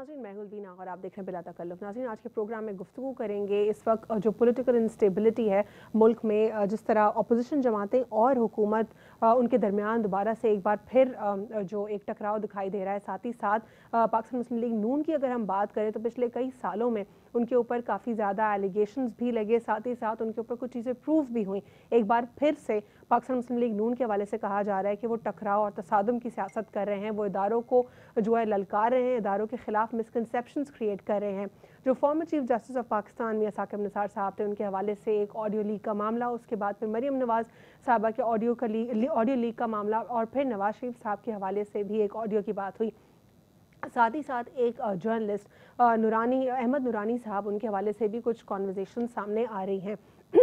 नाजीन मैं गुलबी और आप देख रहे हैं बिला तकल्लुफ नाजीन आज के प्रोग्राम में गुफ्तु करेंगे इस वक्त जो पॉलिटिकल इंस्टेबिलिटी है मुल्क में जिस तरह अपोजिशन जमातें और हुकूमत उनके दरमियान दोबारा से एक बार फिर जो एक टकराव दिखाई दे रहा है साथ ही साथ पाकिस्तान मुस्लिम लीग नून की अगर हम बात करें तो पिछले कई सालों में उनके ऊपर काफ़ी ज़्यादा एलिगेशन भी लगे साथ ही साथ उनके ऊपर कुछ चीज़ें प्रूफ भी हुई एक बार फिर से पाकिस्तान मुस्लिम लीग नून के हवाले से कहा जा रहा है कि वो टकराव और तसादम की सियासत कर रहे हैं वो इदारों को जो है ललकार रहे हैं इदारों के खिलाफ मिसकनसेप्शन क्रिएट कर रहे हैं जो former chief justice of Pakistan Mian Saqib Nisar साहब थे उनके हवाले से एक ऑडियो लीक का मामला उसके बाद फिर मरीम नवाज़ साहबा के ऑडियो का ऑडियो लीक का मामला और फिर नवाज शरीफ साहब के हवाले से भी एक ऑडियो की बात हुई साथ ही साथ एक जर्नलिस्ट नूरानी अहमद नूरानी साहब उनके हवाले से भी कुछ कॉन्वर्जेशन सामने आ रही हैं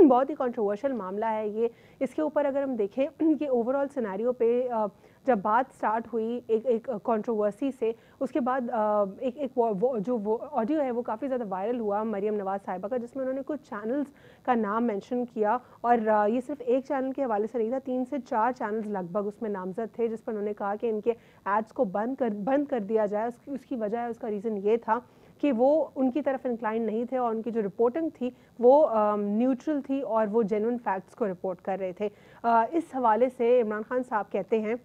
बहुत ही कंट्रोवर्शियल मामला है ये इसके ऊपर अगर हम देखें कि ओवरऑल सिनेरियो पे जब बात स्टार्ट हुई एक एक कंट्रोवर्सी से उसके बाद एक एक वो, वो, जो वो ऑडियो है वो काफ़ी ज़्यादा वायरल हुआ मरियम नवाज़ साहिबा का जिसमें उन्होंने कुछ चैनल्स का नाम मेंशन किया और ये सिर्फ एक चैनल के हवाले से नहीं था तीन से चार चैनल्स लगभग उसमें नामजद थे जिस पर उन्होंने कहा कि इनके एड्स को बंद कर बंद कर दिया जाए उसकी उसकी वजह है उसका रीज़न ये था कि वो उनकी तरफ इंक्लाइन नहीं थे और उनकी जो रिपोर्टिंग थी वो न्यूट्रल थी और वो जेनवन फैक्ट्स को रिपोर्ट कर रहे थे इस हवाले से इमरान खान साहब कहते हैं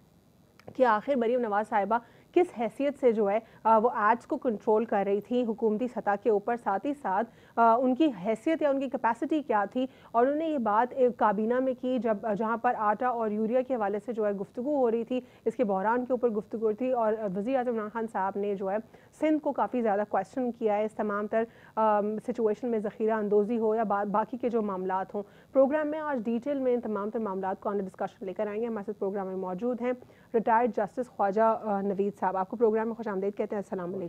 कि आखिर मरीम नवाज साहिबा किस हैसियत से जो है वो एड्स को कंट्रोल कर रही थी हुकूमती सतह के ऊपर साथ ही साथ उनकी हैसियत या उनकी कैपेसिटी क्या थी और उन्होंने ये बात काबीना में की जब जहाँ पर आटा और यूरिया के हवाले से जो है गुफ्तु हो रही थी इसके बहरान के ऊपर गुफ्तु थी और वजी अजम इमरान खान साहब ने जो है सिंध को काफ़ी ज़्यादा क्वेश्चन किया है इस तमाम तर सिचुएशन में ज़ख़ीरा अंदोज़ी हो या बा, बाकी के जो मामला हों प्रोग्राम में आज डिटेल में इन तमाम तर मामला को आने डिस्कशन लेकर आएंगे हमारे साथ प्रोग्राम में मौजूद हैं रिटायर्ड जस्टिस ख्वाजा नवीद साहब आपको प्रोग्राम में खुश आमदेद कहते हैं असलम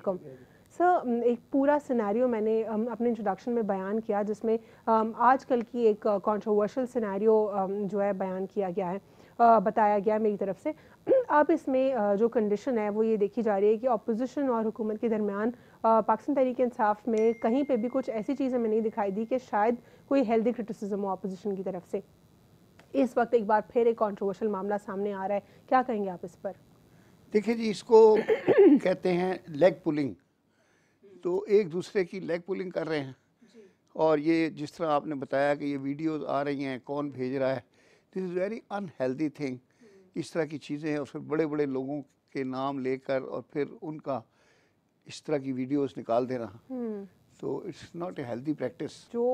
सर um, एक पूरा सिनेरियो मैंने um, अपने इंट्रोडक्शन में बयान किया जिसमें um, आजकल की एक कंट्रोवर्शियल uh, सिनेरियो जो है बयान किया गया है uh, बताया गया मेरी तरफ से अब इसमें uh, जो कंडीशन है वो ये देखी जा रही है कि अपोजिशन और हुकूमत के दरमियान पाकिस्तान तहरीक इंसाफ में कहीं पे भी कुछ ऐसी चीज़ें हमें नहीं दिखाई दी कि शायद कोई हेल्दी क्रिटिसिज्म हो अपोजिशन की तरफ से इस वक्त एक बार फिर एक कॉन्ट्रोवर्शियल मामला सामने आ रहा है क्या कहेंगे आप इस पर देखिए जी इसको कहते हैं लेग पुलिंग तो एक दूसरे की लेग पुलिंग कर रहे हैं और ये जिस तरह आपने बताया कि ये वीडियोस आ रही हैं कौन भेज रहा है this is very unhealthy thing इस तरह की चीज़ें हैं और फिर बड़े बड़े लोगों के नाम लेकर और फिर उनका इस तरह की वीडियोस निकाल देना तो it's not a healthy practice जो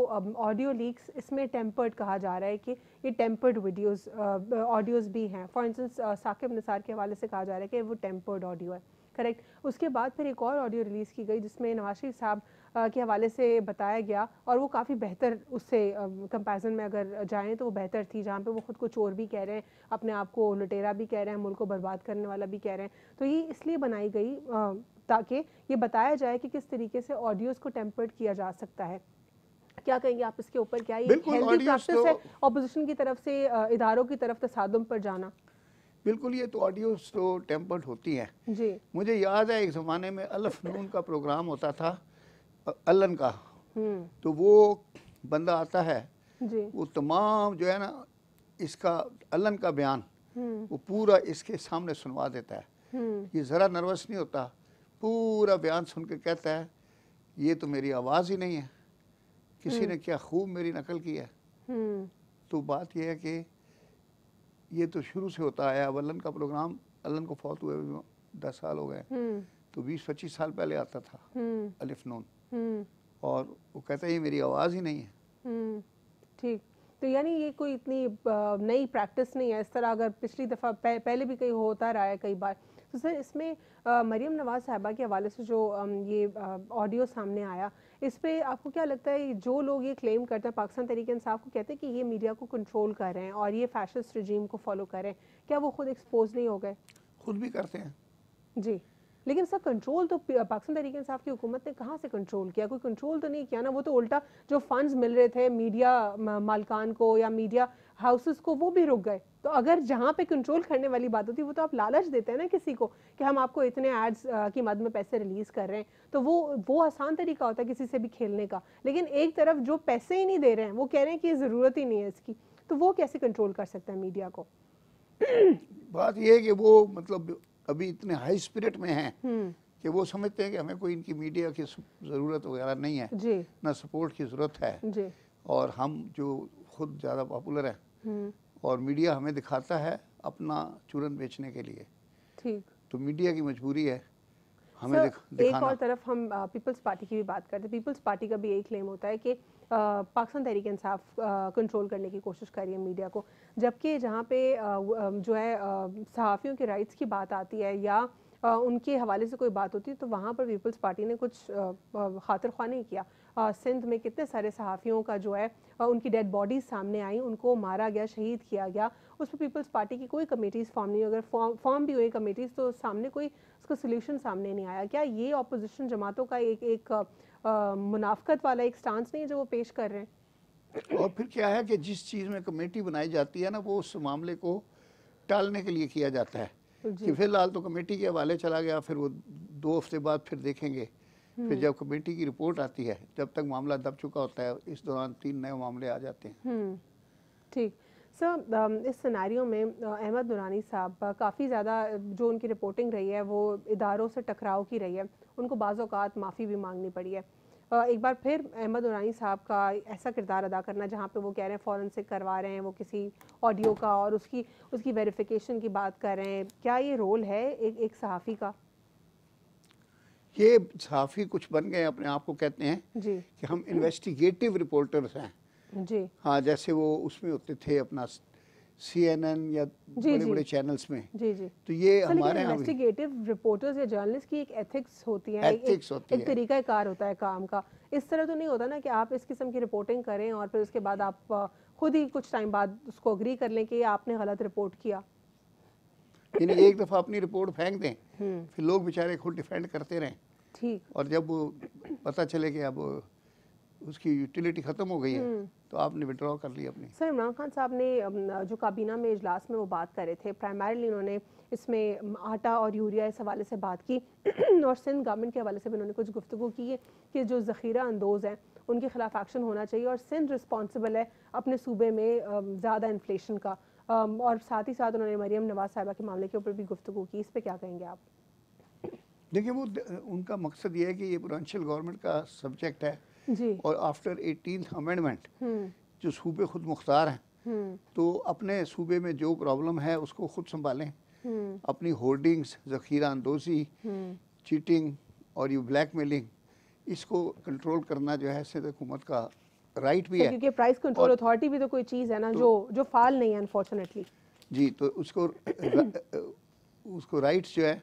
ऑडियो um, लीक्स इसमें टेम्पर्ड कहा जा रहा है कि ये टेम्पर्ड वीडियोस ऑडियोस भी हैं for instance uh, Saqib Nisar के हवाले से कहा जा रहा है कि वो टेम्पर्ड ऑडियो है करेक्ट उसके बाद फिर एक और ऑडियो रिलीज़ की गई जिसमें नवाज शरीफ साहब uh, के हवाले से बताया गया और वो काफ़ी बेहतर उससे कंपैरिजन um, में अगर जाएँ तो वो बेहतर थी जहाँ पे वो ख़ुद को चोर भी कह रहे हैं अपने आप को लुटेरा भी कह रहे हैं मुल्क को बर्बाद करने वाला भी कह रहे हैं तो ये इसलिए बनाई गई uh, ताकि ये बताया जाए कि किस तरीके से ऑडियोज को टेम्पर्ड किया जा सकता है क्या कहेंगे आप इसके ऊपर क्या ये प्रैक्टिस तो- है ऑपोजिशन की तरफ से इधारों की तरफ तसादम पर जाना बिल्कुल ये तो ऑडियो तो टेम्पर्ड होती हैं जी मुझे याद है एक ज़माने में अलफ नून का प्रोग्राम होता था अलन का हम्म। तो वो बंदा आता है जी वो तमाम जो है ना इसका अलन का बयान हम्म। वो पूरा इसके सामने सुनवा देता है हम्म। ये ज़रा नर्वस नहीं होता पूरा बयान सुन के कहता है ये तो मेरी आवाज़ ही नहीं है किसी हम्म। ने क्या खूब मेरी नकल की है हम्म। तो बात यह है कि ये तो शुरू से होता आया अल्लन का प्रोग्राम अल्लन को फौत हुए दस साल हो गए हम्म। तो बीस पच्चीस साल पहले आता था अलिफ नून और वो कहते हैं ये मेरी आवाज़ ही नहीं है ठीक तो यानी ये कोई इतनी नई प्रैक्टिस नहीं है इस तरह अगर पिछली दफ़ा पह, पहले भी कहीं होता रहा है कई बार तो सर इसमें मरीम नवाज़ साहबा के हवाले से जो ये ऑडियो सामने आया इस पर आपको क्या लगता है जो लोग ये क्लेम करते हैं पाकिस्तान तरीके इंसाफ को कहते हैं कि ये मीडिया को कंट्रोल कर रहे हैं और ये फैशन रजीम को फॉलो कर रहे हैं क्या वो खुद एक्सपोज नहीं हो गए खुद भी करते हैं जी लेकिन सर कंट्रोल तो पाकिस्तान तरीके इंसाफ की हुकूमत ने कहाँ से कंट्रोल किया कोई कंट्रोल तो नहीं किया ना वो तो उल्टा जो फंड्स मिल रहे थे मीडिया मालकान को या मीडिया हाउसेस को वो भी रुक गए तो अगर जहाँ पे कंट्रोल करने वाली बात होती है वो तो आप लालच देते हैं ना किसी को कि हम आपको इतने एड्स की मद में पैसे रिलीज़ कर रहे हैं तो वो वो आसान तरीका होता है किसी से भी खेलने का लेकिन एक तरफ जो पैसे ही नहीं दे रहे हैं वो कह रहे हैं कि ज़रूरत ही नहीं है इसकी तो वो कैसे कंट्रोल कर सकते हैं मीडिया को बात यह है कि वो मतलब अभी इतने हाई स्पिरिट में हैं हम्म। कि वो समझते हैं कि हमें कोई इनकी मीडिया की ज़रूरत वगैरह नहीं है ना सपोर्ट की ज़रूरत है और हम जो खुद ज़्यादा पॉपुलर हैं हम्म। और मीडिया हमें दिखाता है अपना चूरन बेचने के लिए ठीक तो मीडिया की मजबूरी है हमें Sir, एक और तरफ हम पीपल्स पार्टी की भी बात करते हैं पीपल्स पार्टी का भी यही क्लेम होता है कि पाकिस्तान तहरीक इंसाफ कंट्रोल करने की कोशिश कर रही है मीडिया को जबकि जहाँ पे आ, जो है सहाफ़ियों के राइट्स की बात आती है या आ, उनके हवाले से कोई बात होती है तो वहाँ पर पीपल्स पार्टी ने कुछ खातर खा नहीं किया सिंध में कितने सारे सहाफ़ियों का जो है उनकी डेड बॉडीज़ सामने आई उनको मारा गया शहीद किया गया उस पर पीपल्स पार्टी की कोई कमेटीज़ फॉर्म नहीं अगर फॉर्म फॉर्म भी हुई कमेटीज़ तो सामने कोई उसका सोल्यूशन सामने नहीं आया क्या ये अपोजिशन जमातों का एक एक मुनाफ्त वाला एक स्टांस नहीं है जो वो पेश कर रहे हैं और फिर क्या है कि जिस चीज़ में कमेटी बनाई जाती है ना वो उस मामले को टालने के लिए किया जाता है कि फिलहाल तो कमेटी के हवाले चला गया फिर वो दो हफ्ते बाद फिर देखेंगे फिर जब कमेटी की रिपोर्ट आती है जब तक मामला दब चुका होता है इस दौरान तीन नए मामले आ जाते हैं हम्म, ठीक सर um, इस सिनेरियो में uh, अहमद दुरानी साहब uh, काफ़ी ज़्यादा uh, जो उनकी रिपोर्टिंग रही है वो इदारों से टकराव की रही है उनको बाज़ात माफ़ी भी मांगनी पड़ी है एक बार फिर अहमद उरानी साहब का ऐसा किरदार अदा करना जहाँ पे वो कह रहे हैं फॉरेंसिक करवा रहे हैं वो किसी ऑडियो का और उसकी उसकी वेरिफिकेशन की बात कर रहे हैं क्या ये रोल है एक एक सहाफ़ी का ये साफी कुछ बन गए अपने आप को कहते हैं जी कि हम इन्वेस्टिगेटिव रिपोर्टर्स हैं जी हाँ जैसे वो उसमें होते थे अपना सीएनएन या जी, बड़े जी, बड़े चैनल्स में जी जी तो ये तो हमारे इन्वेस्टिगेटिव रिपोर्टर्स या जर्नलिस्ट की एक एथिक्स होती है एथिक्स एक, होती एक, है एक तरीका कार होता है काम का इस तरह तो नहीं होता ना कि आप इस किस्म की रिपोर्टिंग करें और फिर उसके बाद आप खुद ही कुछ टाइम बाद उसको अग्री कर लें कि आपने गलत रिपोर्ट किया यानी एक दफ़ा अपनी रिपोर्ट फेंक दें हम्म। फिर लोग बेचारे खुद डिफेंड करते रहें और जब वो पता चले कि अब उसकी यूटिलिटी ख़त्म हो गई है हम्म। तो आपने विड्रॉ कर लिया अपनी सर इमरान खान साहब ने जो काबीना में इजलास में वो बात कर रहे थे प्राइमरीली उन्होंने इसमें आटा और यूरिया इस हवाले से बात की और सिंध गवर्नमेंट के हवाले से भी उन्होंने कुछ गुफ्तु की है कि जो ज़ख़ीरा अंदोज़ हैं उनके खिलाफ एक्शन होना चाहिए और सिंध रिस्पॉन्सिबल है अपने सूबे में ज़्यादा इन्फ्लेशन का Um, और साथ ही साथ उन्होंने मरियम नवाज साहिबा के मामले के ऊपर भी गुफ्तु की इस पर क्या कहेंगे आप देखिए वो उनका मकसद ये है कि ये प्रोवेंशल गवर्नमेंट का सब्जेक्ट है जी। और आफ्टर एटीन अमेंडमेंट हम्म। जो सूबे खुद मुख्तार हैं हम्म। तो अपने सूबे में जो प्रॉब्लम है उसको खुद संभालें हम्म। अपनी होर्डिंग्स जखीरा अंदोजी चीटिंग और ये ब्लैक मेलिंग इसको कंट्रोल करना जो है सिर्फ हुकूमत का राइट भी है क्योंकि प्राइस कंट्रोल अथॉरिटी भी तो कोई चीज़ है ना तो, जो जो फाल नहीं है अनफॉर्चुनेटली जी तो उसको उसको राइट्स जो है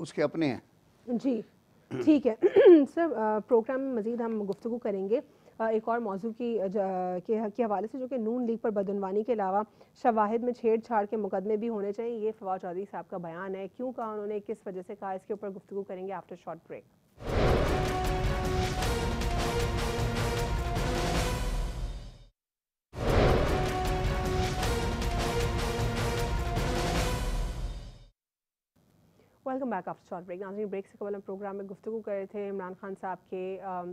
उसके अपने हैं जी ठीक है सर प्रोग्राम में मज़ीद हम गुफ्तु करेंगे एक और मौजू की के, के हवाले से जो कि नून लीग पर बदनवानी के अलावा शवाहिद में छेड़छाड़ के मुकदमे भी होने चाहिए ये फवाद चौधरी साहब का बयान है क्यों कहा उन्होंने किस वजह से कहा इसके ऊपर गुफ्तु करेंगे after short break welcome back after short break नाजरीन ब्रेक से कबल हम प्रोग्राम में गुफ्तु कर रहे थे इमरान खान साहब के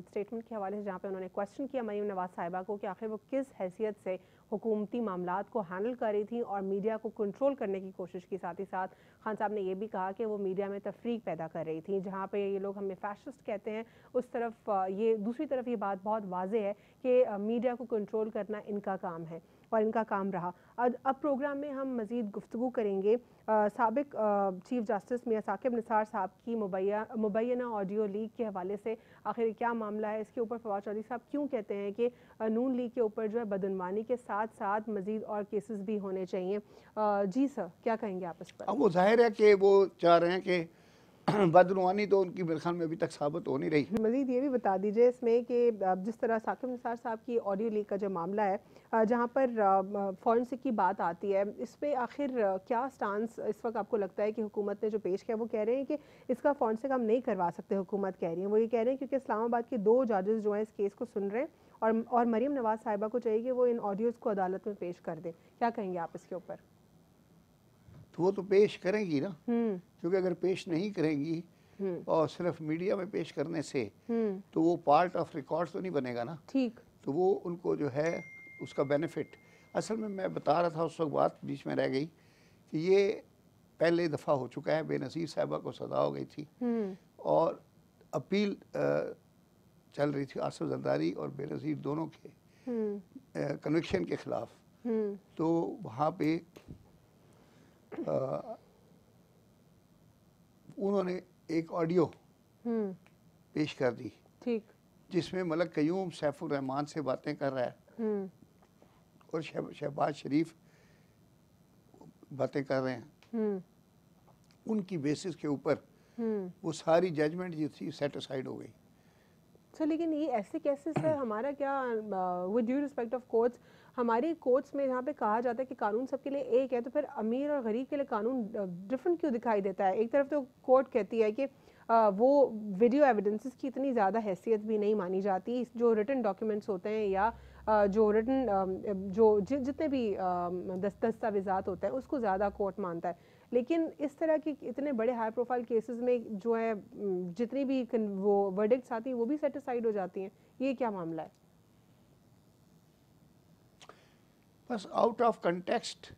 स्टेटमेंट के हवाले से जहाँ पे उन्होंने क्वेश्चन किया मयूम नवाज साहिबा को कि आखिर वो किस हैसियत से हुकूमती मामला को हैंडल कर रही थी और मीडिया को कंट्रोल करने की कोशिश की साथ ही साथ खान साहब ने यह भी कहा कि वो मीडिया में तफरीक पैदा कर रही थी जहाँ पर ये लोग हमें फैशिस्ट कहते हैं उस तरफ ये दूसरी तरफ ये बात बहुत वाज है कि मीडिया को कंट्रोल करना इनका काम है और इनका काम रहा अब प्रोग्राम में हम मज़ीद गुफ्तु करेंगे सबक चीफ जस्टिस मियाँ साकिब निसार साहब की मुबैया मुबैना ऑडियो लीक के हवाले से आखिर क्या मामला है इसके ऊपर फवाद चौधरी साहब क्यों कहते हैं कि नून लीग के ऊपर जो है बदनवानी के साथ साथ मज़ीद और केसेस भी होने चाहिए जी सर क्या कहेंगे आप इस पर अब वो जाहिर है कि वो चाह रहे हैं कि बदनवानी तो उनकी मेरे ख्याल में अभी तक साबित हो नहीं रही मजीद ये भी बता दीजिए इसमें कि जिस तरह साकिब निसार साहब की ऑडियो लीक का जो मामला है जहाँ पर फॉरेंसिक की बात आती है इस पर आखिर क्या स्टांस इस वक्त आपको लगता है कि हुकूमत ने जो पेश किया वो कह रहे हैं कि इसका फॉरेंसिक हम नहीं करवा सकते हुकूमत कह रही है वो ये कह रहे हैं क्योंकि इस्लामाबाद के दो जजेस जो हैं इस केस को सुन रहे हैं और और मरीम नवाज साहिबा को चाहिए कि वो इन ऑडियोज़ को अदालत में पेश कर दें क्या कहेंगे आप इसके ऊपर तो वो तो पेश करेंगी ना हम्म। क्योंकि अगर पेश नहीं करेंगी हम्म। और सिर्फ मीडिया में पेश करने से हम्म। तो वो पार्ट ऑफ रिकॉर्ड तो नहीं बनेगा ना ठीक तो वो उनको जो है उसका बेनिफिट असल में मैं बता रहा था उस वक्त बात बीच में रह गई कि ये पहले दफ़ा हो चुका है बेनसीर साहबा को सजा हो गई थी और अपील चल रही थी आसफ जरदारी और बेनसीर दोनों के कन्विक्शन के ख़िलाफ़ तो वहाँ पे उन्होंने एक ऑडियो हम्म। पेश कर दी ठीक जिसमें मलक कयूम सैफुर रहमान से बातें कर रहा है हम्म। और शहबाज शरीफ बातें कर रहे हैं हम्म। उनकी बेसिस के ऊपर वो सारी जजमेंट जो थी सेटिस्फाइड हो गई सर लेकिन ये ऐसे कैसे सर हमारा क्या with due respect of courts हमारी कोर्ट्स में यहाँ पे कहा जाता है कि कानून सबके लिए एक है तो फिर अमीर और गरीब के लिए कानून डिफरेंट क्यों दिखाई देता है एक तरफ तो कोर्ट कहती है कि आ, वो वीडियो एविडेंसेस की इतनी ज़्यादा हैसियत भी नहीं मानी जाती जो रिटर्न डॉक्यूमेंट्स होते हैं या जो रिटर्न जो जि, जितने भी दस्तावेजात होते हैं उसको ज़्यादा कोर्ट मानता है लेकिन इस तरह के इतने बड़े हाई प्रोफाइल केसेस में जो है जितनी भी वो वर्डिक्स आती हैं वो भी सेटिसफाइड हो जाती हैं ये क्या मामला है बस आउट ऑफ कंटेक्स्ट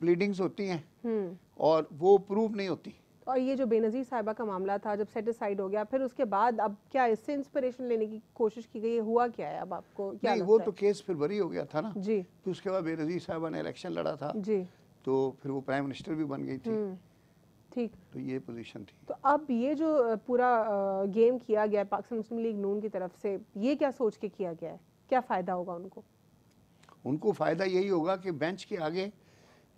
ब्लीडिंग्स होती हैं हम्म। और वो प्रूव नहीं होती और ये जो बेनज़ीर साहिबा का मामला था जब सेटिसाइड हो गया फिर उसके बाद अब क्या इससे इंस्पिरेशन लेने की कोशिश की गई हुआ क्या है अब आपको क्या नहीं वो तो केस फिर बरी हो गया था ना जी फिर उसके बाद बेनज़ीर साहिबा ने इलेक्शन लड़ा था जी तो फिर वो प्राइम मिनिस्टर भी बन गई थी हम्म, ठीक तो ये पोजीशन थी तो अब ये जो पूरा गेम किया गया पाकिस्तान मुस्लिम लीग नून की तरफ से ये क्या सोच के किया गया है क्या फ़ायदा होगा उनको उनको फ़ायदा यही होगा कि बेंच के आगे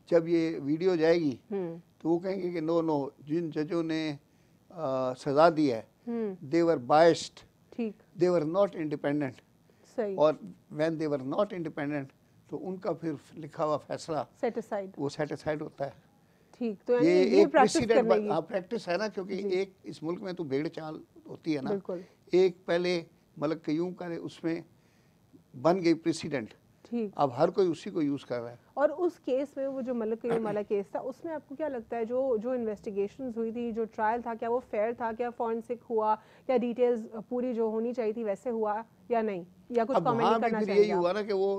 जब ये वीडियो जाएगी हम्म। तो वो कहेंगे कि नो नो जिन जजों ने आ, सजा दी है they're biased they're not independent और वेन देवर नॉट इंडिपेंडेंट तो उनका फिर लिखा हुआ फैसला सेटिसाइड वो सेटिसाइड होता है ठीक तो ये, ये एक प्रेसिडेंट प्रैक्टिस हाँ, है ना क्योंकि एक इस मुल्क में तो भेड़ चाल होती है ना एक पहले मलक कयूम का उसमें बन गई प्रेसिडेंट अब हर कोई उसी को यूज कर रहा है और उस केस में वो जो मलक वाला केस था उसमें आपको क्या लगता है जो जो इन्वेस्टिगेशन हुई थी जो ट्रायल था क्या वो फेयर था क्या फॉरेंसिक हुआ क्या डिटेल्स पूरी जो होनी चाहिए थी वैसे हुआ या नहीं या कुछ कमेंट करना चाहिए यही हुआ ना कि वो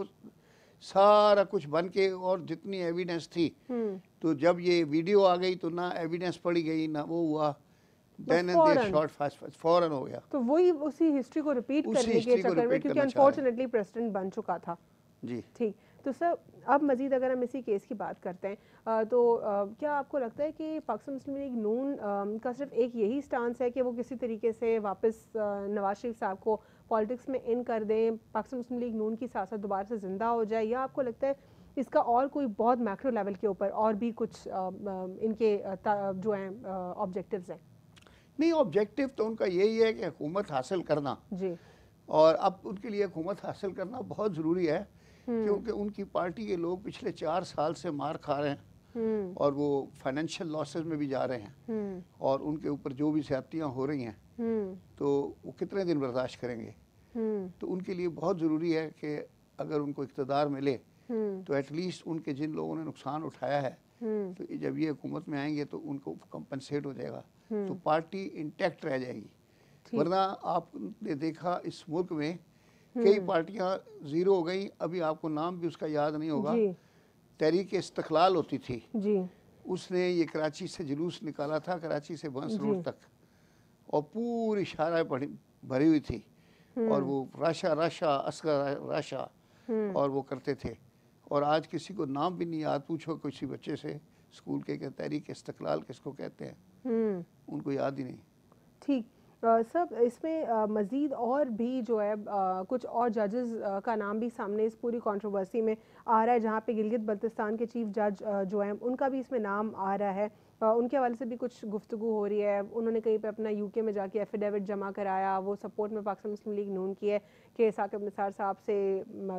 सारा कुछ बन के और जितनी एविडेंस थी हम्म। तो जब ये वीडियो आ गई तो ना एविडेंस पड़ी गई ना वो हुआ फॉरन तो हो गया तो वही उसी हिस्ट्री को रिपीट करने के चक्कर में क्योंकि अनफॉर्चुनेटली प्रेसिडेंट बन चुका था जी ठीक तो सर अब मज़ीद अगर हम इसी केस की बात करते हैं तो क्या आपको लगता है कि पाकिस्तान मुस्लिम लीग नून का सिर्फ एक यही स्टांस है कि वो किसी तरीके से वापस नवाज शरीफ साहब को पॉलिटिक्स में इन कर दें पाकिस्तान मुस्लिम लीग नून की सियासत दोबारा से ज़िंदा हो जाए या आपको लगता है इसका और कोई बहुत मैक्रो लेवल के ऊपर और भी कुछ इनके जो हैं ऑब्जेक्टिव हैं नहीं ऑब्जेक्टिव तो उनका यही है कि हुकूमत हासिल करना जी और अब उनके लिए हुकूमत हासिल करना बहुत ज़रूरी है हम्म। क्योंकि उनकी पार्टी के लोग पिछले चार साल से मार खा रहे हैं हम्म। और वो फाइनेंशियल लॉसेस में भी जा रहे हैं हम्म। और उनके ऊपर जो भी ज्यादतियाँ हो रही हैं तो वो कितने दिन बर्दाश्त करेंगे तो उनके लिए बहुत ज़रूरी है कि अगर उनको इकतदार मिले तो एटलीस्ट उनके जिन लोगों ने नुकसान उठाया है तो जब ये हुकूमत में आएंगे तो उनको कंपनसेट हो जाएगा तो पार्टी इंटैक्ट रह जाएगी वरना आपने देखा इस मुल्क में कई हम्म। पार्टियां जीरो हो गई अभी आपको नाम भी उसका याद नहीं होगा तहरीक इस्तलाल होती थी जी उसने ये कराची से जुलूस निकाला था कराची से बंस रोड तक और पूरी शारा भरी हुई थी हम्म। और वो राशा राशा असगर राशा हम्म। और वो करते थे और आज किसी को नाम भी नहीं याद पूछो किसी बच्चे से स्कूल के तहरीक इस्तलाल किसको कहते हैं उनको याद ही नहीं ठीक सर इसमें मज़ीद और भी जो है कुछ और जजेस का नाम भी सामने इस पूरी कंट्रोवर्सी में आ रहा है जहाँ पे गिलगित बल्तिस्तान के चीफ जज जो है उनका भी इसमें नाम आ रहा है उनके हवाले से भी कुछ गुफ्तु हो रही है उन्होंने कहीं पे अपना यूके में जाके एफिडेविट जमा कराया वो सपोर्ट में पाकिस्तान मुस्लिम लीग नून की है कि साकिब निसार साहब से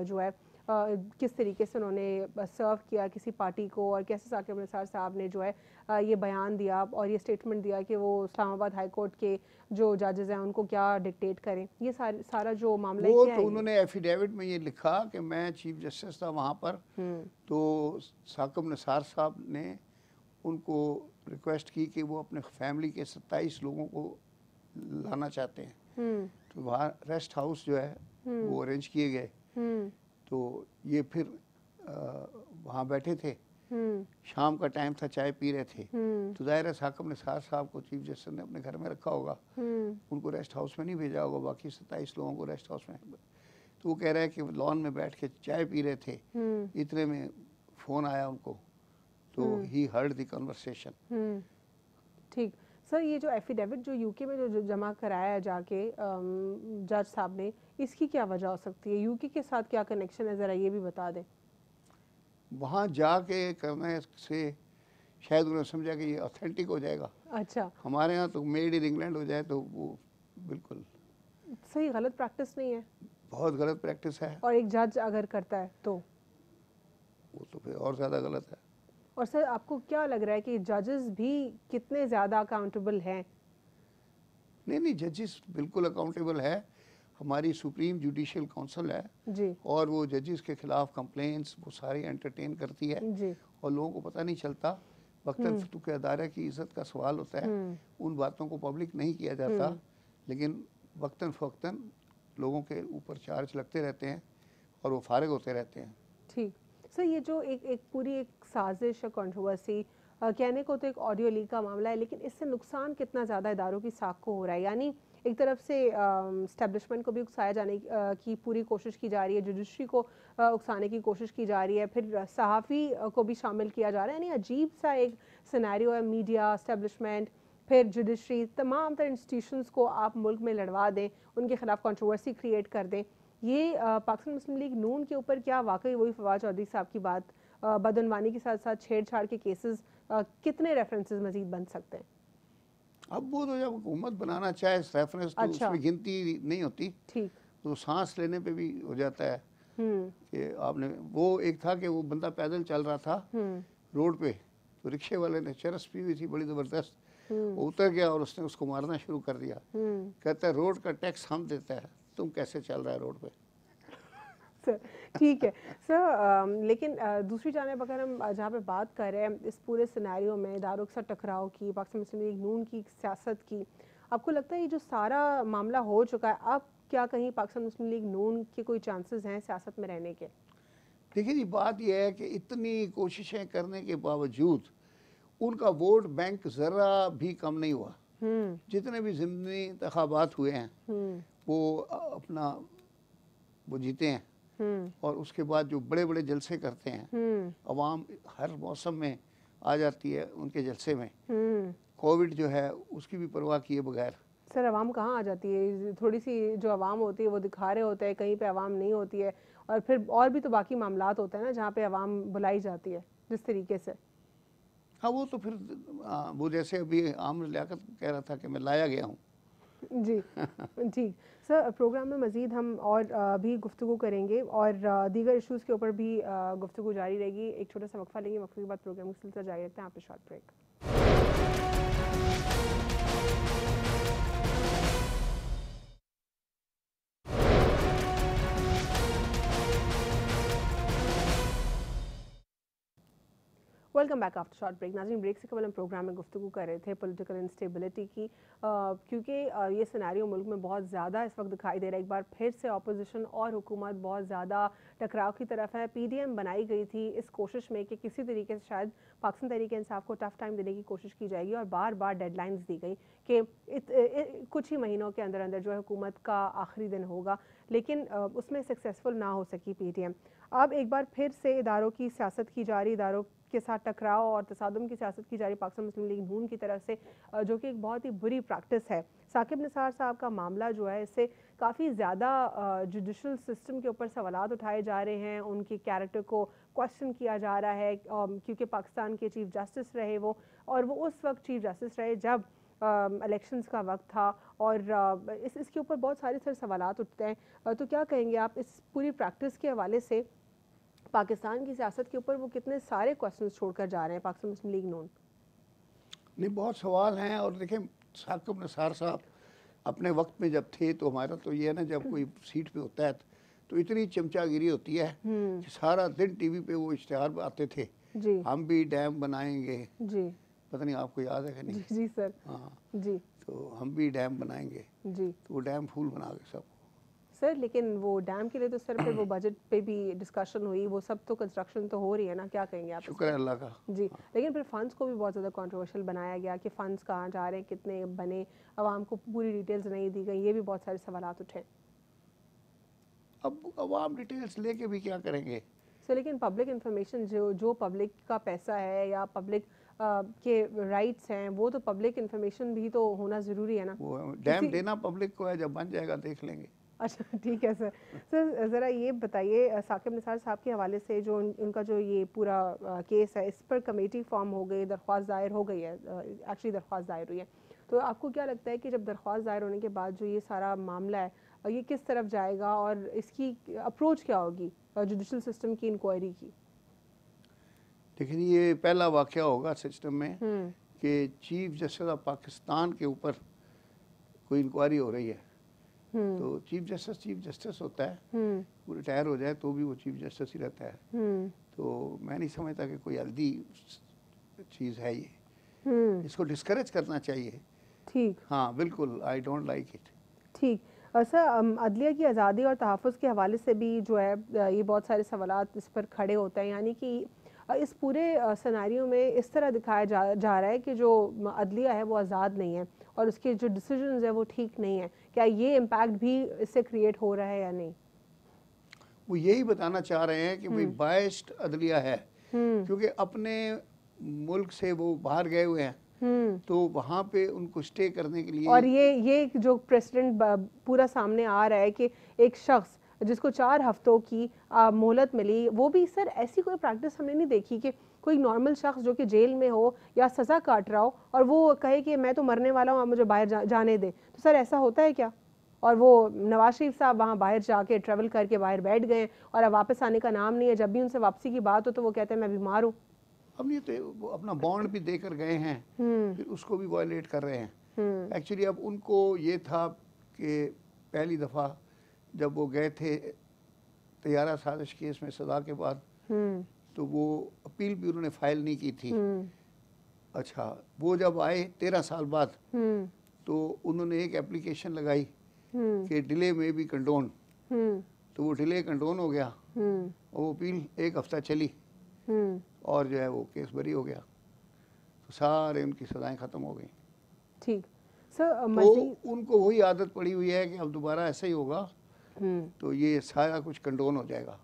जो है किस तरीके से उन्होंने सर्व किया किसी पार्टी को और कैसे साकिब निसार साहब ने जो है ये बयान दिया और ये स्टेटमेंट दिया कि वो इस्लामाबाद हाई कोर्ट के जो जजेज़ हैं उनको क्या डिक्टेट करें ये सार, सारा जो मामला वो तो उन्होंने एफिडेविट में ये लिखा कि मैं चीफ जस्टिस था वहाँ पर हम्म। तो साकिब निसार साहब ने उनको रिक्वेस्ट की कि वो अपने फैमिली के सत्ताईस लोगों को लाना चाहते हैं हम्म। तो वहाँ रेस्ट हाउस जो है हम्म। वो अरेंज किए गए तो ये फिर वहाँ बैठे थे हम्म। शाम का टाइम था चाय पी रहे थे हम्म। तो जाहिर साकम ने सार साहब को चीफ जस्टिस ने अपने घर में रखा होगा हम्म। उनको रेस्ट हाउस में नहीं भेजा होगा बाकी सत्ताईस लोगों को रेस्ट हाउस में तो वो कह रहा है कि लॉन में बैठ के चाय पी रहे थे इतने में फोन आया उनको तो ही हर्ड दी कन्वर्सेशन ठीक सर ये जो एफिडेविट जो यूके में जो जमा कराया जाके जज साहब ने इसकी क्या वजह हो सकती है यूके के साथ क्या कनेक्शन है ज़रा ये भी बता दें वहाँ जाके करने से शायद उन्होंने समझा कि ये ऑथेंटिक हो जाएगा अच्छा हमारे यहाँ तो मेड इन इंग्लैंड हो जाए तो वो बिल्कुल सही गलत प्रैक्टिस नहीं है बहुत गलत प्रैक्टिस है और एक जज अगर करता है तो वो तो फिर और ज़्यादा गलत है और सर आपको क्या लग रहा है कि जजेस भी कितने ज़्यादा अकाउंटेबल हैं नहीं नहीं जजेस बिल्कुल अकाउंटेबल है हमारी सुप्रीम जुडिशियल काउंसिल है जी। और वो जजेस के खिलाफ कंप्लेंट्स वो सारे एंटरटेन करती है जी। और लोगों को पता नहीं चलता फतु के अदारे की इज्जत का सवाल होता है हम्म। उन बातों को पब्लिक नहीं किया जाता हम्म। लेकिन वक्ता फ़वक्ता लोगों के ऊपर चार्ज लगते रहते हैं और वो फारग होते रहते हैं ठीक सर ये जो एक एक पूरी एक साजिश और कॉन्ट्रोवर्सी कहने को तो एक ऑडियो लीक का मामला है लेकिन इससे नुकसान कितना ज़्यादा इदारों की साख को हो रहा है यानी एक तरफ से स्टैब्लिशमेंट को भी उकसाया जाने की पूरी कोशिश की जा रही है जुडिशरी को उकसाने की कोशिश की जा रही है फिर सहाफ़ी को भी शामिल किया जा रहा है यानी अजीब सा एक सिनेरियो है मीडिया स्टैब्लिशमेंट फिर जुडिशरी तमाम तर इंस्टीट्यूशन को आप मुल्क में लड़वा दें उनके खिलाफ कंट्रोवर्सी क्रिएट कर दें ये पाकिस्तान मुस्लिम लीग नून के ऊपर क्या वाकई वही फवाद चौधरी साहब की बात बदनवानी के साथ साथ छेड़छाड़ के केसेस कितने रेफरेंसेस मजीद बन सकते हैं अब वो तो जब हुकूमत बनाना चाहे रेफरेंस तो अच्छा। उसमें गिनती नहीं होती ठीक तो सांस लेने पे भी हो जाता है हम्म। कि आपने वो एक था कि वो बंदा पैदल चल रहा था हम्म। रोड पे तो रिक्शे वाले ने चरस पी हुई थी बड़ी ज़बरदस्त हम्म। उतर गया और उसने उसको मारना शुरू कर दिया कहता है रोड का टैक्स हम देता है तुम कैसे चल रहा है रोड पे ठीक है सर लेकिन आ, दूसरी जानब अगर हम जहाँ पे बात कर रहे हैं इस पूरे सिनेरियो में दारुकसा टकराव की पाकिस्तान मुस्लिम लीग नून की सियासत की आपको लगता है ये जो सारा मामला हो चुका है अब क्या कहीं पाकिस्तान मुस्लिम लीग नून के कोई चांसेस हैं सियासत में रहने के देखिए जी बात यह है कि इतनी कोशिशें करने के बावजूद उनका वोट बैंक ज़रा भी कम नहीं हुआ हम्म। जितने भी ज़िमनी इंतबात हुए हैं हम्म। वो अपना वो जीते हैं हम्म। और उसके बाद जो बड़े बड़े जलसे करते हैं हम्म। अवाम हर मौसम में आ जाती है उनके जलसे में हम्म। कोविड जो है उसकी भी परवाह किए बगैर सर आवाम कहाँ आ जाती है थोड़ी सी जो आवाम होती है वो दिखा रहे होते हैं कहीं पे आवाम नहीं होती है और फिर और भी तो बाकी मामला होते हैं ना जहाँ पे आवाम बुलाई जाती है जिस तरीके से हाँ वो तो फिर आ, वो जैसे अभी आम लिया कह रहा था कि मैं लाया गया हूँ जी ठीक सर प्रोग्राम में मज़ीद हम और भी गुफ्तु करेंगे और दीगर इशूज़ के ऊपर भी गुफ्तु जारी रहेगी एक छोटा सा वक्फ़ा लेंगे वक्फे के बाद प्रोग्राम का सिलसिला जारी रखते हैं आप short break welcome back after short break नाजिन ब्रेक से केवल हम प्रोग्राम में गुफ्तु कर रहे थे पॉलिटिकल इंस्टेबिलिटी की क्योंकि ये सिनारियो मुल्क में बहुत ज़्यादा इस वक्त दिखाई दे रहा है एक बार फिर से अपोजिशन और हुकूमत बहुत ज़्यादा टकराव की तरफ है पी डी एम बनाई गई थी इस कोशिश में कि किसी तरीके से शायद पाकिस्तान तरीके इंसाफ को टफ टाइम देने की कोशिश की जाएगी और बार बार डेडलाइंस दी गई कि कुछ ही महीनों के अंदर अंदर जो है हुकूमत का आखिरी दिन होगा लेकिन उसमें सक्सेसफुल ना हो सकी पी डी एम अब एक बार फिर से इदारों की सियासत की जा रही इदारों के साथ टकराव और तसादम की सियासत की जा रही पाकिस्तान मुस्लिम लीग नून की तरफ से जो कि एक बहुत ही बुरी प्रैक्टिस है साकिब निसार साहब का मामला जो है इससे काफ़ी ज़्यादा जुडिशल सिस्टम के ऊपर सवाल उठाए जा रहे हैं उनके कैरेक्टर को क्वेश्चन किया जा रहा है क्योंकि पाकिस्तान के चीफ जस्टिस रहे वो और वो उस वक्त चीफ जस्टिस रहे जब इलेक्शंस का वक्त था और इस इसके ऊपर बहुत सारे सर सवाल उठते हैं तो क्या कहेंगे आप इस पूरी प्रैक्टिस के हवाले से पाकिस्तान की सियासत के ऊपर वो कितने सारे क्वेश्चन छोड़कर जा रहे हैं पाकिस्तान मुस्लिम लीग नून नहीं बहुत सवाल हैं और देखें साकब नसार साहब अपने वक्त में जब थे तो हमारा तो ये है ना जब कोई सीट पे होता है तो इतनी चमचागिरी होती है हम्म। कि सारा दिन टीवी पे वो इश्तहार आते थे जी। हम भी डैम बनाएंगे जी पता नहीं आपको याद है कि नहीं जी, जी सर हाँ जी तो हम भी डैम बनाएंगे जी तो वो डैम फूल बना गए सब सर लेकिन वो डैम के लिए तो सर फिर वो बजट पे भी डिस्कशन हुई वो सब तो कंस्ट्रक्शन तो हो रही है ना क्या कहेंगे आप शुक्र अल्लाह का जी लेकिन फिर फंड्स को भी बहुत ज़्यादा कंट्रोवर्शियल बनाया गया कि फंड्स कहाँ जा रहे हैं कितने बने आवाम को पूरी डिटेल्स नहीं दी गई ये भी बहुत सारे सवाल उठे अब आवाम डिटेल्स लेके भी क्या करेंगे सर लेकिन पब्लिक इंफॉर्मेशन जो जो पब्लिक का पैसा है या पब्लिक के राइट्स हैं वो तो पब्लिक इन्फॉर्मेशन भी तो होना ज़रूरी है ना डैम देना पब्लिक को है जब बन जाएगा देख लेंगे अच्छा ठीक है सर सर ज़रा ये बताइए साकिब निसार साहब के हवाले से जो उन, उनका जो ये पूरा केस है इस पर कमेटी फॉर्म हो गई दरख्वास्त दायर हो गई है एक्चुअली दरख्वास्त दायर हुई है तो आपको क्या लगता है कि जब दरख्वास्त दायर होने के बाद जो ये सारा मामला है ये किस तरफ जाएगा और इसकी अप्रोच क्या होगी जुडिशल सिस्टम की इंक्वायरी की देखिए ये पहला वाक़ होगा सिस्टम में हम्म। कि चीफ जस्टिस ऑफ पाकिस्तान के ऊपर कोई इंक्वायरी हो रही है हम्म। तो चीफ जस्टिस चीफ जस्टिस होता है वो हम्म। रिटायर हो जाए तो भी वो चीफ जस्टिस ही रहता है हम्म। तो मैं नहीं समझता कि कोई हेल्दी चीज़ है ये इसको डिस्करेज करना चाहिए ठीक हाँ बिल्कुल आई डोंट लाइक इट ठीक सर अदलिया की आज़ादी और तहफ़ के हवाले से भी जो है ये बहुत सारे सवाल इस पर खड़े होते हैं यानी कि इस पूरे सिनेरियो में इस तरह दिखाया जा, जा रहा है कि जो अदलिया है वो आज़ाद नहीं है और उसके जो डिसीजन है वो ठीक नहीं है क्या ये इम्पैक्ट भी इससे क्रिएट हो रहा है या नहीं वो यही बताना चाह रहे हैं कि भाई बाइस्ड हम्म। अदलिया है हम्म। क्योंकि अपने मुल्क से वो बाहर गए हुए हैं हम्म। तो वहाँ पे उनको स्टे करने के लिए और ये ये जो प्रेसिडेंट पूरा सामने आ रहा है कि एक शख्स जिसको चार हफ्तों की मोहलत मिली वो भी सर ऐसी कोई प्रैक्टिस हमने नहीं देखी कि कोई नॉर्मल शख्स जो कि जेल में हो या सज़ा काट रहा हो और वो कहे कि मैं तो मरने वाला हूँ आप मुझे बाहर जा, जाने दें तो सर ऐसा होता है क्या और वो नवाज शरीफ साहब वहाँ बाहर जाके ट्रेवल करके बाहर बैठ गए और अब वापस आने का नाम नहीं है जब भी उनसे वापसी की बात हो तो वो कहते हैं मैं बीमार हूँ अब ये तो वो अपना बॉन्ड भी देकर गए हैं हम्म। फिर उसको भी वायलेट कर रहे हैं एक्चुअली हम्म। अब उनको ये था कि पहली दफ़ा जब वो गए थे तैयारा साजिश केस में सजा के बाद हम्म। तो वो अपील भी उन्होंने फाइल नहीं की थी हम्म। अच्छा वो जब आए तेरह साल बाद हम्म। तो उन्होंने एक एप्लीकेशन लगाई कि डिले में भी कंडोन तो वो डिले कंडोन हो गया और वो अपील एक हफ्ता चली और जो है वो केस बरी हो गया तो सारे उनकी सजाएं ख़त्म हो गई ठीक सर तो उनको वही आदत पड़ी हुई है कि अब दोबारा ऐसा ही होगा हम्म। तो ये सारा कुछ कंट्रोल हो जाएगा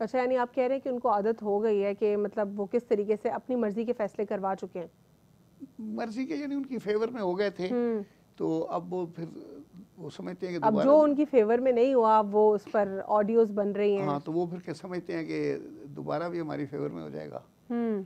अच्छा यानी आप कह रहे हैं कि उनको आदत हो गई है कि मतलब वो किस तरीके से अपनी मर्जी के फैसले करवा चुके हैं मर्जी के यानी उनकी फेवर में हो गए थे हम्म। तो अब वो फिर वो समझते हैं कि अब जो उनकी फेवर में नहीं हुआ वो उस पर ऑडियोज बन रही हैं हाँ तो वो फिर क्या समझते हैं कि दोबारा भी हमारी फेवर में हो जाएगा हम्म।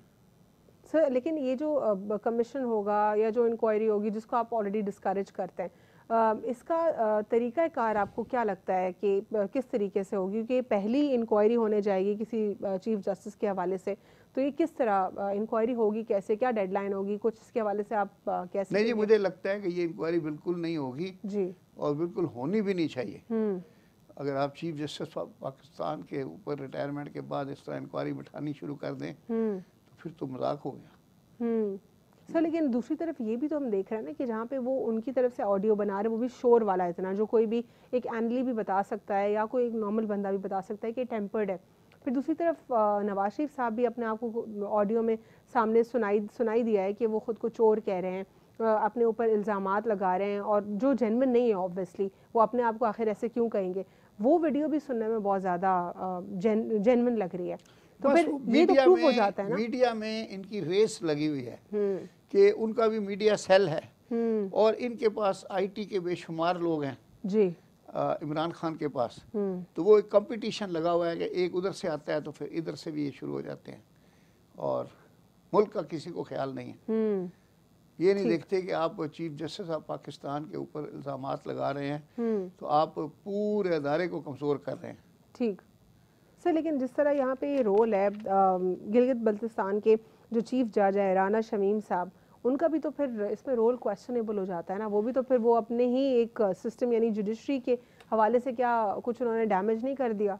सर लेकिन ये जो कमीशन होगा या जो इंक्वायरी होगी जिसको आप ऑलरेडी डिस्करेज करते हैं इसका तरीका कार आपको क्या लगता है कि किस तरीके से होगी क्योंकि पहली इंक्वायरी होने जाएगी किसी चीफ जस्टिस के हवाले से तो ये किस तरह इंक्वायरी होगी कैसे क्या डेडलाइन होगी कुछ इसके हवाले से आप कैसे नहीं जी मुझे लगता है कि ये इंक्वायरी बिल्कुल नहीं होगी जी और बिल्कुल होनी भी नहीं चाहिए हम्म। अगर आप चीफ जस्टिस पाकिस्तान के ऊपर रिटायरमेंट के बाद इस तरह इंक्वायरी बिठानी शुरू कर दें हम्म। तो फिर तो मजाक हो गया हम्म। सर लेकिन दूसरी तरफ ये भी तो हम देख रहे हैं ना कि जहाँ पे वो उनकी तरफ से ऑडियो बना रहे वो भी शोर वाला इतना जो कोई भी एक एनली भी बता सकता है या कोई एक नॉर्मल बंदा भी बता सकता है कि टेम्पर्ड है फिर दूसरी तरफ नवाज शरीफ साहब भी अपने आप को ऑडियो में सामने सुनाई सुनाई दिया है कि वो ख़ुद को चोर कह रहे हैं अपने ऊपर इल्ज़ाम लगा रहे हैं और जो जेनविन नहीं है ऑब्वियसली वो अपने आप को आखिर ऐसे क्यों कहेंगे वो वीडियो भी सुनने में बहुत ज़्यादा जेनविन लग रही है तो फिर ये तो प्रूफ हो जाता है ना मीडिया में इनकी रेस लगी हुई है हम्म। कि उनका भी मीडिया सेल है हम्म। और इनके पास आईटी के बेशुमार लोग हैं जी इमरान खान के पास हम्म। तो वो एक कंपटीशन लगा हुआ है कि एक उधर से आता है तो फिर इधर से भी ये शुरू हो जाते हैं और मुल्क का किसी को ख्याल नहीं है ये नहीं देखते कि आप चीफ जस्टिस ऑफ पाकिस्तान के ऊपर इल्ज़ाम लगा रहे हैं तो आप पूरे अदारे को कमज़ोर कर रहे हैं ठीक सर लेकिन जिस तरह यहाँ पे ये रोल है गिलगित बल्तिस्तान के जो चीफ जज हैं राना शमीम साहब उनका भी तो फिर इसमें रोल क्वेश्चनेबल हो जाता है ना वो भी तो फिर वो अपने ही एक सिस्टम यानी जुडिशरी के हवाले से क्या कुछ उन्होंने डैमेज नहीं कर दिया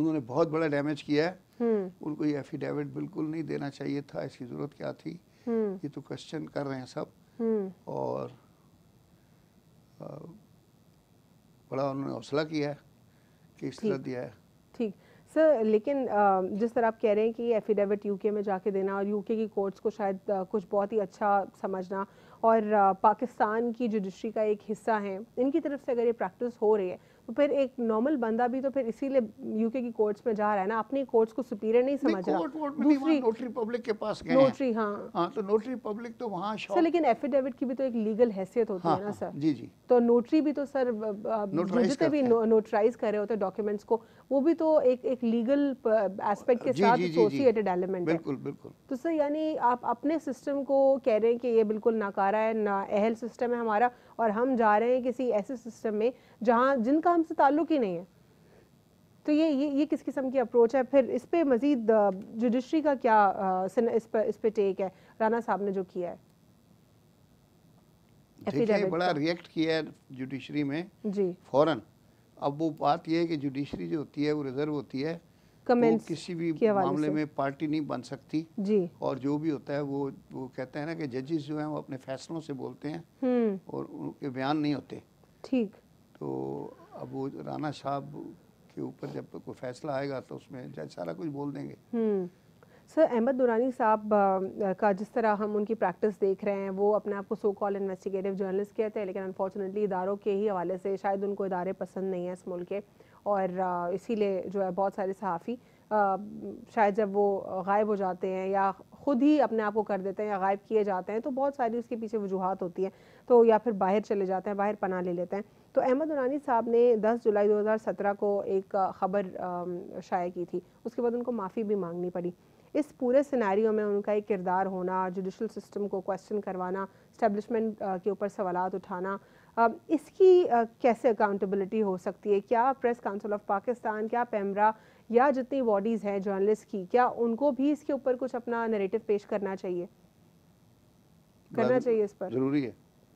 उन्होंने बहुत बड़ा डैमेज किया है हम्म। उनको ये एफिडेविट बिल्कुल नहीं देना चाहिए था इसकी ज़रूरत क्या थी हम्म। ये तो क्वेश्चन कर रहे हैं सब हम्म। और आ, बड़ा उन्होंने हौसला किया है कि इस तरह दिया है सर लेकिन जिस तरह आप कह रहे हैं कि एफिडेविट यूके में जाके देना और यूके की कोर्ट्स को शायद कुछ बहुत ही अच्छा समझना और पाकिस्तान की जुडिशरी का एक हिस्सा है इनकी तरफ से अगर ये प्रैक्टिस हो रही है तो फिर एक नॉर्मल बंदा भी तो फिर इसीलिए यूके की कोर्ट्स में जा रहा है ना अपनी कोर्ट्स को सुपीरियर नहीं समझ रहा कोर्ट नोटरी पब्लिक के पास गए नोटरी हाँ हाँ तो नोटरी पब्लिक तो वहाँ सर लेकिन एफिडेविट की भी तो एक लीगल हैसियत होती हाँ, है ना हाँ। सर जी जी तो नोटरी भी तो सर जितने भी नोटराइज कर रहे होते हैं डॉक्यूमेंट्स को वो भी तो एक एक लीगल एस्पेक्ट के साथ एसोसिएटेड एलिमेंट है बिल्कुल बिल्कुल तो सर यानी आप अपने सिस्टम को कह रहे हैं कि ये बिल्कुल नाकारा है ना अहल सिस्टम है हमारा और हम जा रहे हैं किसी ऐसे सिस्टम में जहाँ जिनका हमसे ताल्लुक ही नहीं है तो ये ये ये किस किस्म की अप्रोच है फिर इस पर मज़ीद जुडिशरी का क्या इस पर इस पर टेक है राना साहब ने जो किया है देखिए बड़ा रिएक्ट किया है जुडिशरी में जी फौरन अब वो बात ये है कि जुडिशरी जो होती है वो रिजर्व होती है कमेंट किसी भी मामले में पार्टी नहीं बन सकती जी और जो भी होता है वो वो कहते हैं ना कि जजेस जो हैं वो अपने फैसलों से बोलते हैं हम्म। और उनके बयान नहीं होते ठीक तो अब वो राणा साहब के ऊपर जब कोई फैसला आएगा तो उसमें जज सारा कुछ बोल देंगे हम्म। सर अहमद दुरानी साहब का जिस तरह हम उनकी प्रैक्टिस देख रहे हैं वो अपने आप को सो कॉल इन्वेस्टिगेटिव जर्नलिस्ट कहते हैं लेकिन अनफॉर्चुनेटली इदारों के ही हवाले से शायद उनको इदारे पसंद नहीं है इस मुल्क के और इसीलिए जो है बहुत सारे सहाफ़ी शायद जब वो गायब हो जाते हैं या ख़ुद ही अपने आप को कर देते हैं या गायब किए जाते हैं तो बहुत सारी उसके पीछे वजूहत होती हैं तो या फिर बाहर चले जाते हैं बाहर पना ले लेते हैं तो अहमद उरानी साहब ने 10 जुलाई 2017 को एक ख़बर शाया की थी उसके बाद उनको माफ़ी भी मांगनी पड़ी इस पूरे सिनेरियो में उनका एक किरदार होना जुडिशल सिस्टम को क्वेश्चन करवाना स्टैब्लिशमेंट के ऊपर सवाल उठाना इसकी कैसे अकाउंटेबिलिटी हो सकती है क्या प्रेस काउंसिल ऑफ पाकिस्तान क्या पैमरा या जितनी बॉडीज़ हैं जर्नलिस्ट की क्या उनको भी इसके ऊपर कुछ अपना नरेटिव पेश करना चाहिए करना चाहिए इस पर ज़रूरी है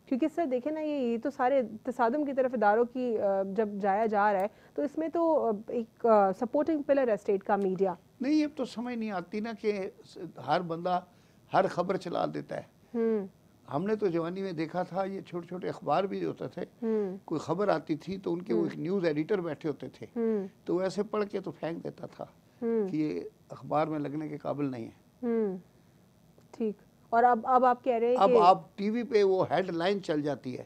क्योंकि सर देखे ना ये ये तो सारे तसादम की तरफ इदारों की जब जाया जा रहा है तो इसमें तो एक सपोर्टिंग पिलर है स्टेट का मीडिया नहीं अब तो समझ नहीं आती ना कि हर बंदा हर खबर चला देता है हम्म। हमने तो जवानी में देखा था ये छोटे छोटे अखबार भी होते थे हम्म। कोई खबर आती थी तो उनके वो हम्म। एक न्यूज़ एडिटर बैठे होते थे हम्म। तो वो ऐसे पढ़ के तो फेंक देता था कि ये अखबार में लगने के काबिल नहीं है ठीक और अब अब आप कह रहे हैं अब कि... आप टीवी पे वो हेडलाइन चल जाती है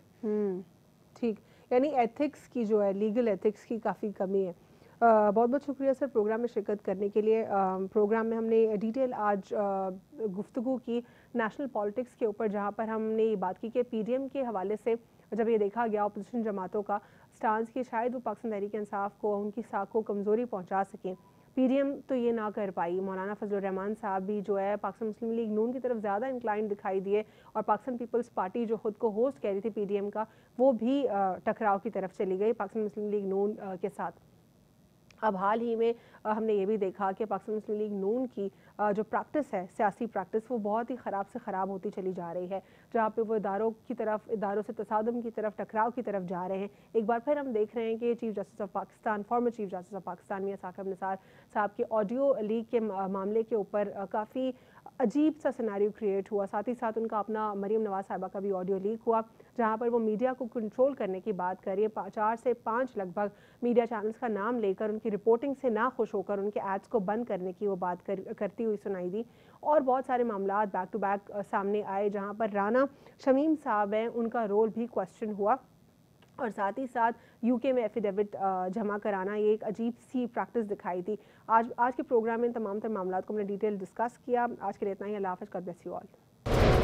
ठीक यानी एथिक्स की जो है लीगल एथिक्स की काफ़ी कमी है आ, बहुत बहुत शुक्रिया सर प्रोग्राम में शिरकत करने के लिए आ, प्रोग्राम में हमने डिटेल आज गुफ्तु की नेशनल पॉलिटिक्स के ऊपर जहाँ पर हमने ये बात की कि एम के हवाले से जब ये देखा गया अपोजिशन जमातों का स्टांस कि शायद वो पाकिस्तान तहरीक इंसाफ को उनकी साख को कमज़ोरी पहुँचा सकें एम तो ये ना कर पाई मौलाना फजलरहमान साहब भी जो है पाकिस्तान मुस्लिम लीग नून की तरफ ज़्यादा इंक्लाइन दिखाई दिए और पाकिस्तान पीपल्स पार्टी जो खुद को होस्ट कह रही थी एम का वो भी टकराव की तरफ चली गई पाकिस्तान मुस्लिम लीग नून के साथ अब हाल ही में हमने ये भी देखा कि पाकिस्तान मुस्लिम लीग नून की जो प्रैक्टिस है सियासी प्रैक्टिस वो बहुत ही ख़राब से ख़राब होती चली जा रही है जहाँ पे वो इदारों की तरफ इदारों से तसादम की तरफ टकराव की तरफ जा रहे हैं एक बार फिर हम देख रहे हैं कि chief justice of Pakistan former chief justice of Pakistan Mian Saqib Nisar साहब के ऑडियो लीक के मामले के ऊपर काफ़ी अजीब सा सिनेरियो क्रिएट हुआ साथ ही साथ उनका अपना मरीम नवाज साहिबा का भी ऑडियो लीक हुआ जहां पर वो मीडिया को कंट्रोल करने की बात कर रही है चार से पाँच लगभग मीडिया चैनल्स का नाम लेकर उनकी रिपोर्टिंग से ना खुश होकर उनके एड्स को बंद करने की वो बात कर, करती हुई सुनाई दी और बहुत सारे मामला बैक टू बैक सामने आए जहाँ पर राना शमीम साहब हैं उनका रोल भी क्वेश्चन हुआ और साथ ही साथ यूके में एफिडेविट जमा कराना ये एक अजीब सी प्रैक्टिस दिखाई थी आज आज के प्रोग्राम में तमाम तर मामला को हमने डिटेल डिस्कस किया आज के लिए इतना ही अल्लाह हाफ़ कर ब्लेस यू ऑल